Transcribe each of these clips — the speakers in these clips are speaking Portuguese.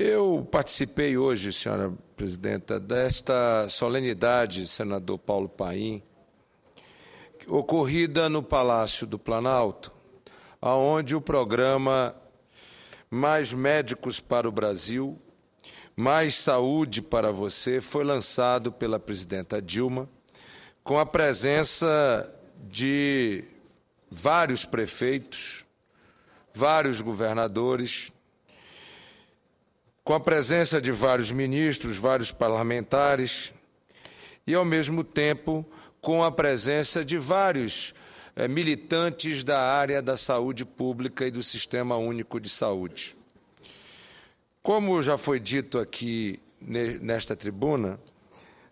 Eu participei hoje, senhora presidenta, desta solenidade, senador Paulo Paim, ocorrida no Palácio do Planalto, aonde o programa Mais Médicos para o Brasil, Mais Saúde para Você foi lançado pela presidenta Dilma, com a presença de vários prefeitos, vários governadores, com a presença de vários ministros, vários parlamentares e, ao mesmo tempo, com a presença de vários eh, militantes da área da saúde pública e do Sistema Único de Saúde. Como já foi dito aqui nesta tribuna,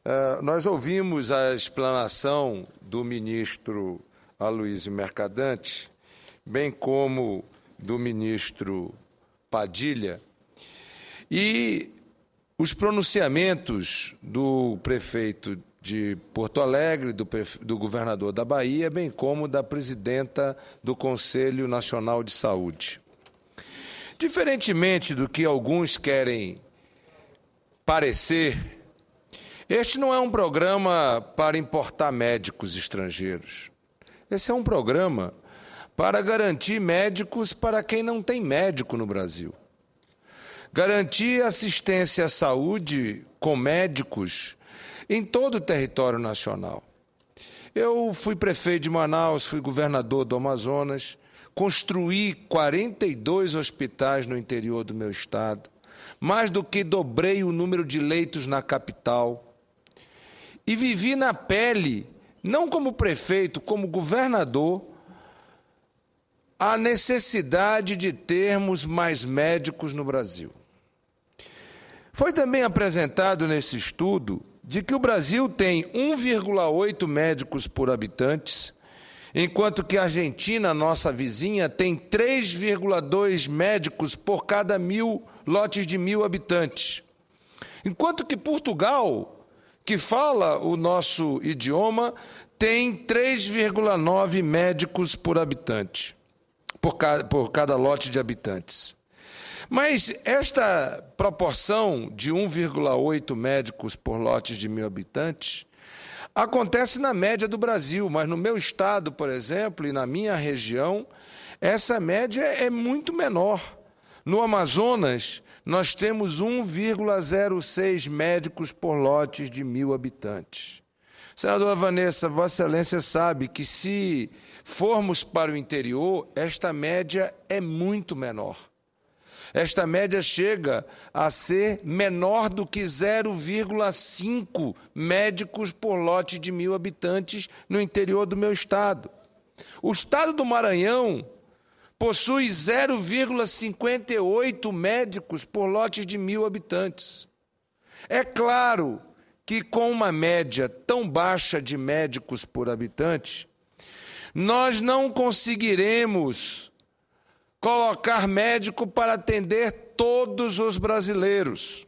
eh, nós ouvimos a explanação do ministro Aloysio Mercadante, bem como do ministro Padilha, e os pronunciamentos do prefeito de Porto Alegre, do, do, governador da Bahia, bem como da presidenta do Conselho Nacional de Saúde. Diferentemente do que alguns querem parecer, este não é um programa para importar médicos estrangeiros. Esse é um programa para garantir médicos para quem não tem médico no Brasil. Garantir assistência à saúde com médicos em todo o território nacional. Eu fui prefeito de Manaus, fui governador do Amazonas, construí 42 hospitais no interior do meu estado, mais do que dobrei o número de leitos na capital. E vivi na pele, não como prefeito, como governador, a necessidade de termos mais médicos no Brasil. Foi também apresentado nesse estudo de que o Brasil tem 1,8 médicos por habitantes, enquanto que a Argentina, nossa vizinha, tem 3,2 médicos por cada mil lotes de mil habitantes. Enquanto que Portugal, que fala o nosso idioma, tem 3,9 médicos por habitante, por cada, por cada lote de habitantes. Mas esta proporção de 1,8 médicos por lotes de mil habitantes acontece na média do Brasil, mas no meu estado, por exemplo, e na minha região, essa média é muito menor. No Amazonas, nós temos 1,06 médicos por lotes de mil habitantes. Senadora Vanessa, Vossa Excelência sabe que se formos para o interior, esta média é muito menor. Esta média chega a ser menor do que 0,5 médicos por lote de mil habitantes no interior do meu estado. O estado do Maranhão possui 0,58 médicos por lote de mil habitantes. É claro que, com uma média tão baixa de médicos por habitante, nós não conseguiremos colocar médico para atender todos os brasileiros.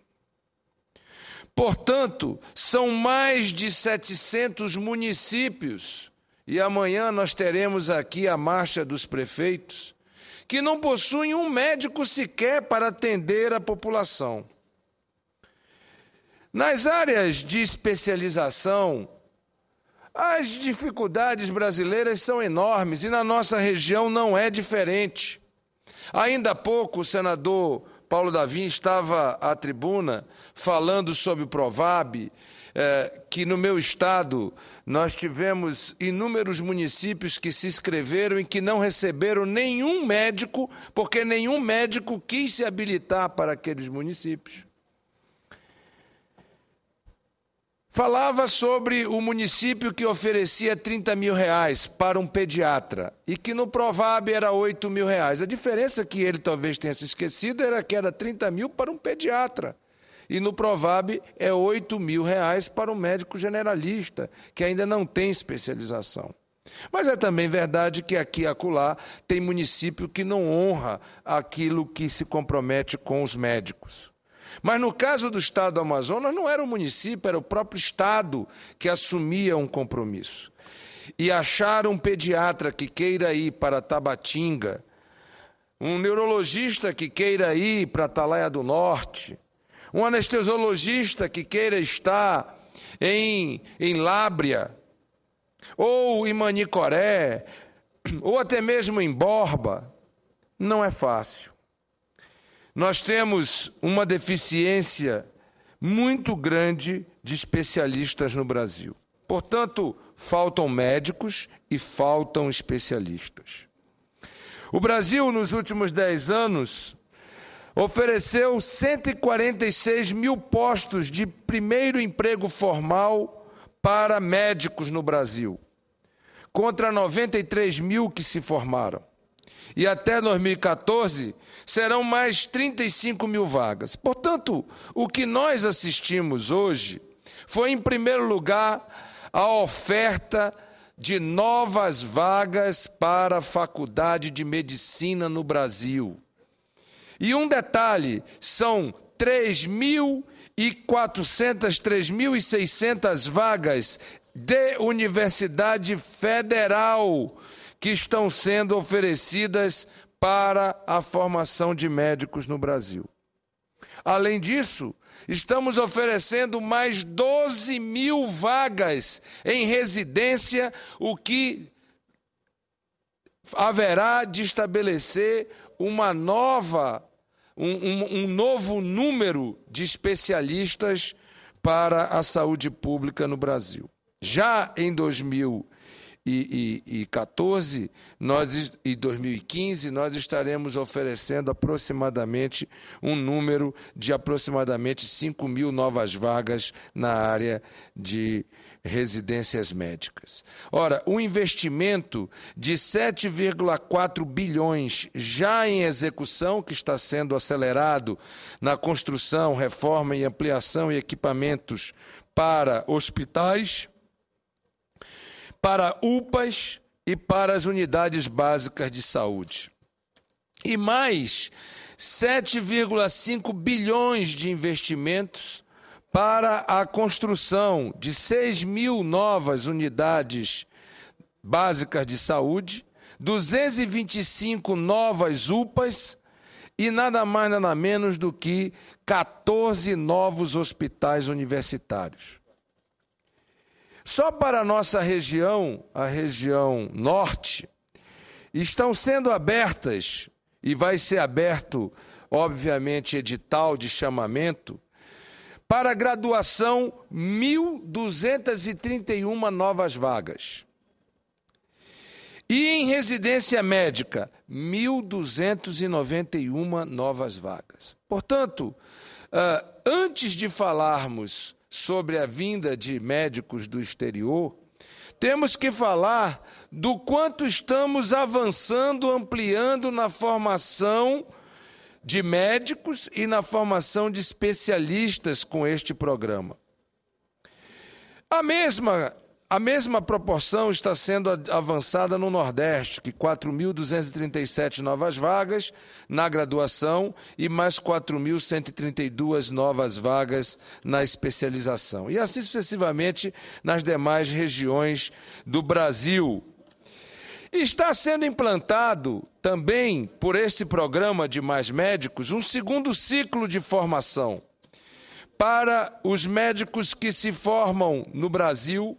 Portanto, são mais de 700 municípios, e amanhã nós teremos aqui a marcha dos prefeitos, que não possuem um médico sequer para atender a população. Nas áreas de especialização, as dificuldades brasileiras são enormes e na nossa região não é diferente. Ainda há pouco, o senador Paulo Davi estava à tribuna falando sobre o Provab, eh, que no meu estado nós tivemos inúmeros municípios que se inscreveram e que não receberam nenhum médico, porque nenhum médico quis se habilitar para aqueles municípios. Falava sobre o município que oferecia 30 mil reais para um pediatra e que no Provab era 8 mil reais. A diferença que ele talvez tenha se esquecido era que era 30 mil para um pediatra. E no Provab é 8 mil reais para um médico generalista, que ainda não tem especialização. Mas é também verdade que aqui e acolá tem município que não honra aquilo que se compromete com os médicos. Mas no caso do estado do Amazonas, não era o município, era o próprio estado que assumia um compromisso. E achar um pediatra que queira ir para Tabatinga, um neurologista que queira ir para Atalaia do Norte, um anestesiologista que queira estar em, em Lábria, ou em Manicoré, ou até mesmo em Borba, não é fácil. Nós temos uma deficiência muito grande de especialistas no Brasil. Portanto, faltam médicos e faltam especialistas. O Brasil, nos últimos 10 anos, ofereceu 146 mil postos de primeiro emprego formal para médicos no Brasil, contra 93 mil que se formaram e até 2014 serão mais 35 mil vagas. Portanto, o que nós assistimos hoje foi, em primeiro lugar, a oferta de novas vagas para a Faculdade de Medicina no Brasil. E um detalhe: são 3.400, 3.600 vagas de universidade federal que estão sendo oferecidas para a formação de médicos no Brasil. Além disso, estamos oferecendo mais 12 mil vagas em residência, o que haverá de estabelecer uma nova, um, um, um novo número de especialistas para a saúde pública no Brasil. Já em 2000 2014, nós, e 2015, nós estaremos oferecendo aproximadamente um número de aproximadamente 5 mil novas vagas na área de residências médicas. Ora, o um investimento de 7,4 bilhões já em execução, que está sendo acelerado na construção, reforma e ampliação e equipamentos para hospitais para UPAs e para as unidades básicas de saúde. E mais 7,5 bilhões de investimentos para a construção de 6 mil novas unidades básicas de saúde, 225 novas UPAs e nada mais nada menos do que 14 novos hospitais universitários. Só para a nossa região, a região norte, estão sendo abertas, e vai ser aberto, obviamente, edital de chamamento, para graduação 1.231 novas vagas. E em residência médica, 1.291 novas vagas. Portanto, ah, antes de falarmos sobre a vinda de médicos do exterior, temos que falar do quanto estamos avançando, ampliando na formação de médicos e na formação de especialistas com este programa. A mesma a mesma proporção está sendo avançada no Nordeste, que 4.237 novas vagas na graduação e mais 4.132 novas vagas na especialização. E assim sucessivamente nas demais regiões do Brasil. Está sendo implantado também, por este programa de Mais Médicos, um segundo ciclo de formação para os médicos que se formam no Brasil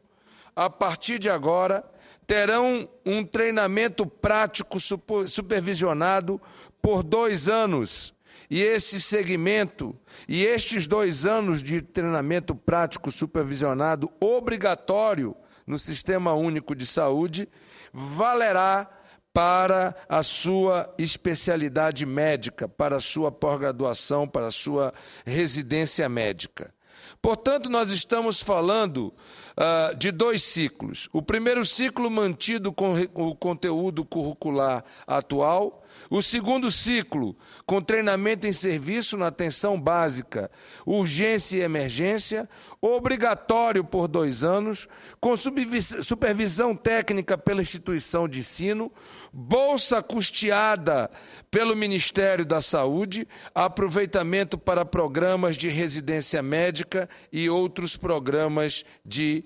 a partir de agora, terão um treinamento prático supervisionado por dois anos. E esse segmento, e estes dois anos de treinamento prático supervisionado obrigatório no Sistema Único de Saúde, valerá para a sua especialidade médica, para a sua pós-graduação, para a sua residência médica. Portanto, nós estamos falando uh, de dois ciclos. O primeiro ciclo mantido com o conteúdo curricular atual o segundo ciclo, com treinamento em serviço na atenção básica, urgência e emergência, obrigatório por dois anos, com supervisão técnica pela instituição de ensino, bolsa custeada pelo Ministério da Saúde, aproveitamento para programas de residência médica e outros programas de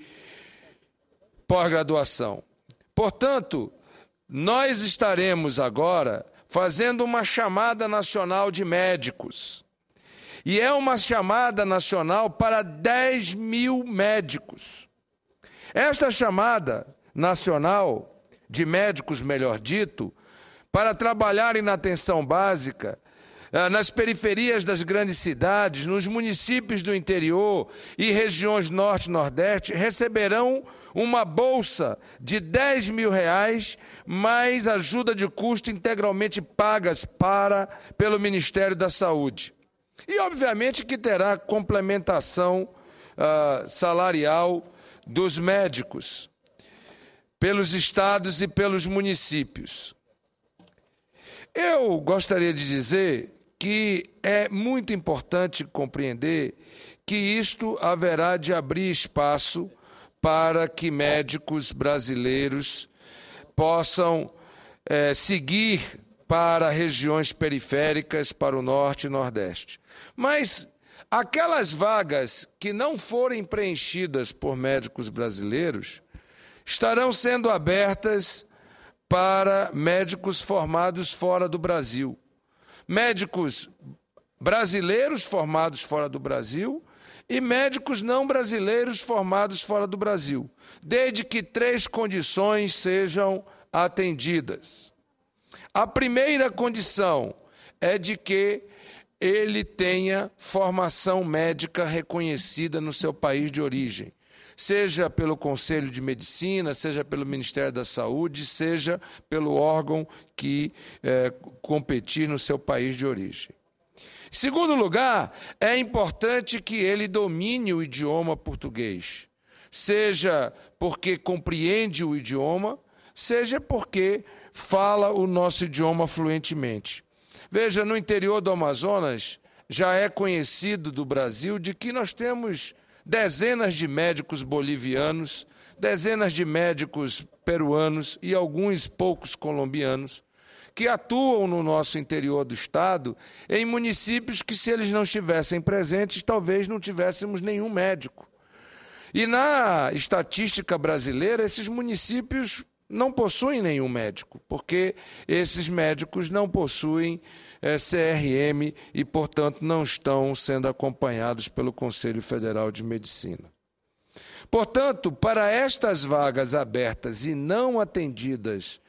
pós-graduação. Portanto, nós estaremos agora fazendo uma chamada nacional de médicos. E é uma chamada nacional para 10 mil médicos. Esta chamada nacional de médicos, melhor dito, para trabalharem na atenção básica, eh, nas periferias das grandes cidades, nos municípios do interior e regiões norte-nordeste, receberão uma bolsa de 10 mil reais, mais ajuda de custo integralmente pagas para pelo Ministério da Saúde. E, obviamente, que terá complementação uh, salarial dos médicos, pelos estados e pelos municípios. Eu gostaria de dizer que é muito importante compreender que isto haverá de abrir espaço para que médicos brasileiros possam é, seguir para regiões periféricas, para o norte e nordeste. Mas aquelas vagas que não forem preenchidas por médicos brasileiros estarão sendo abertas para médicos formados fora do Brasil. Médicos brasileiros formados fora do Brasil e médicos não brasileiros formados fora do Brasil, desde que três condições sejam atendidas. A primeira condição é de que ele tenha formação médica reconhecida no seu país de origem, seja pelo Conselho de Medicina, seja pelo Ministério da Saúde, seja pelo órgão que é, competir no seu país de origem. Segundo lugar, é importante que ele domine o idioma português, seja porque compreende o idioma, seja porque fala o nosso idioma fluentemente. Veja, no interior do Amazonas já é conhecido do Brasil de que nós temos dezenas de médicos bolivianos, dezenas de médicos peruanos e alguns poucos colombianos que atuam no nosso interior do Estado, em municípios que, se eles não estivessem presentes, talvez não tivéssemos nenhum médico. E na estatística brasileira, esses municípios não possuem nenhum médico, porque esses médicos não possuem é, eh, CRM e, portanto, não estão sendo acompanhados pelo Conselho Federal de Medicina. Portanto, para estas vagas abertas e não atendidas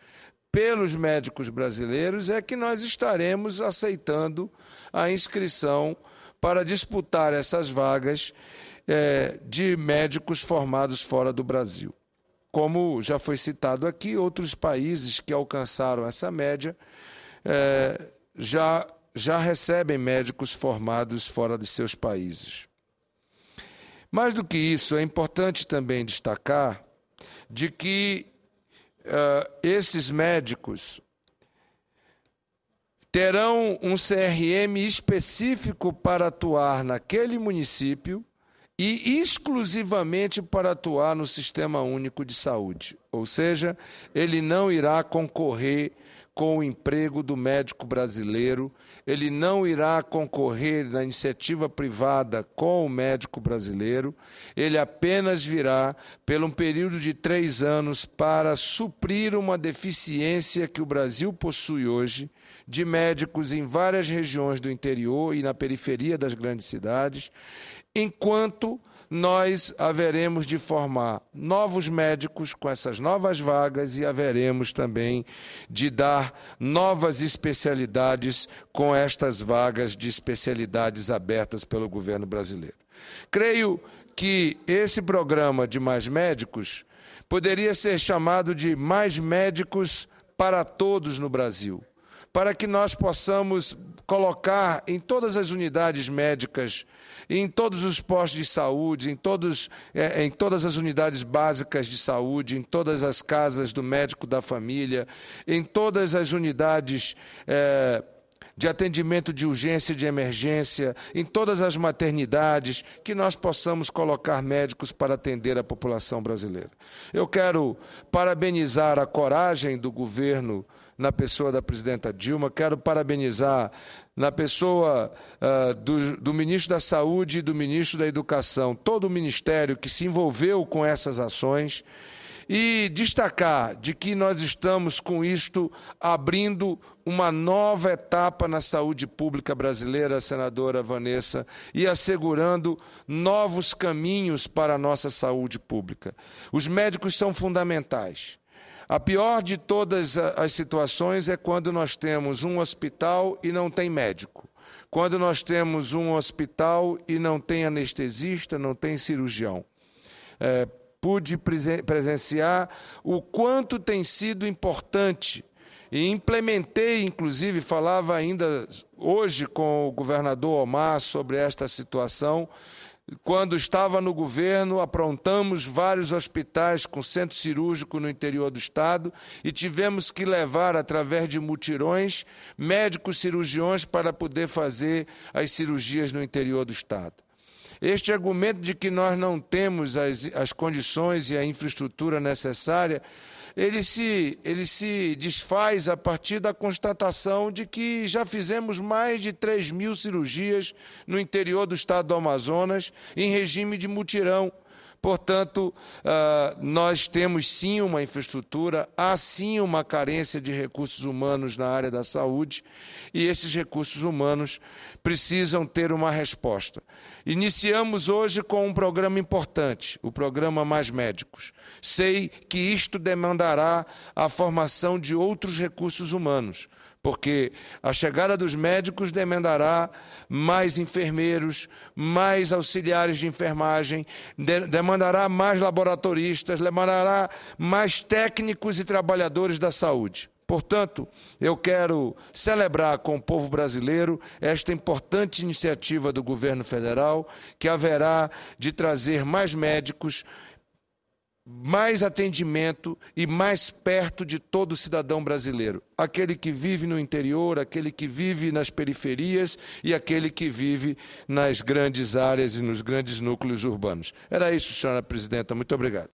pelos médicos brasileiros é que nós estaremos aceitando a inscrição para disputar essas vagas é, de médicos formados fora do Brasil. Como já foi citado aqui, outros países que alcançaram essa média é, já, já recebem médicos formados fora de seus países. Mais do que isso, é importante também destacar de que uh, esses médicos terão um CRM específico para atuar naquele município e exclusivamente para atuar no Sistema Único de Saúde. Ou seja, ele não irá concorrer com o emprego do médico brasileiro, ele não irá concorrer na iniciativa privada com o médico brasileiro, ele apenas virá, pelo um período de três anos, para suprir uma deficiência que o Brasil possui hoje de médicos em várias regiões do interior e na periferia das grandes cidades, enquanto nós haveremos de formar novos médicos com essas novas vagas e haveremos também de dar novas especialidades com estas vagas de especialidades abertas pelo governo brasileiro. Creio que esse programa de Mais Médicos poderia ser chamado de Mais Médicos para Todos no Brasil, para que nós possamos colocar em todas as unidades médicas, em todos os postos de saúde, em, todos, é, em todas as unidades básicas de saúde, em todas as casas do médico da família, em todas as unidades. É, de atendimento de urgência e de emergência, em todas as maternidades, que nós possamos colocar médicos para atender a população brasileira. Eu quero parabenizar a coragem do governo na pessoa da presidenta Dilma, quero parabenizar na pessoa uh, do, do, ministro da Saúde e do ministro da Educação, todo o ministério que se envolveu com essas ações e destacar de que nós estamos com isto abrindo uma nova etapa na saúde pública brasileira, senadora Vanessa, e assegurando novos caminhos para a nossa saúde pública. Os médicos são fundamentais. A pior de todas as situações é quando nós temos um hospital e não tem médico. Quando nós temos um hospital e não tem anestesista, não tem cirurgião. É, pude presenciar o quanto tem sido importante e implementei, inclusive, falava ainda hoje com o governador Omar sobre esta situação quando estava no governo, aprontamos vários hospitais com centro cirúrgico no interior do estado e tivemos que levar, através de mutirões, médicos cirurgiões para poder fazer as cirurgias no interior do estado. Este argumento de que nós não temos as, as condições e a infraestrutura necessária ele se, ele se desfaz a partir da constatação de que já fizemos mais de 3 mil cirurgias no interior do estado do Amazonas em regime de mutirão Portanto, ah, nós temos sim uma infraestrutura, há sim uma carência de recursos humanos na área da saúde, e esses recursos humanos precisam ter uma resposta. Iniciamos hoje com um programa importante, o programa Mais Médicos. Sei que isto demandará a formação de outros recursos humanos porque a chegada dos médicos demandará mais enfermeiros, mais auxiliares de enfermagem, de demandará mais laboratoristas, demandará mais técnicos e trabalhadores da saúde. Portanto, eu quero celebrar com o povo brasileiro esta importante iniciativa do governo federal, que haverá de trazer mais médicos, mais atendimento e mais perto de todo cidadão brasileiro. Aquele que vive no interior, aquele que vive nas periferias e aquele que vive nas grandes áreas e nos grandes núcleos urbanos. Era isso, senhora presidenta. Muito obrigado.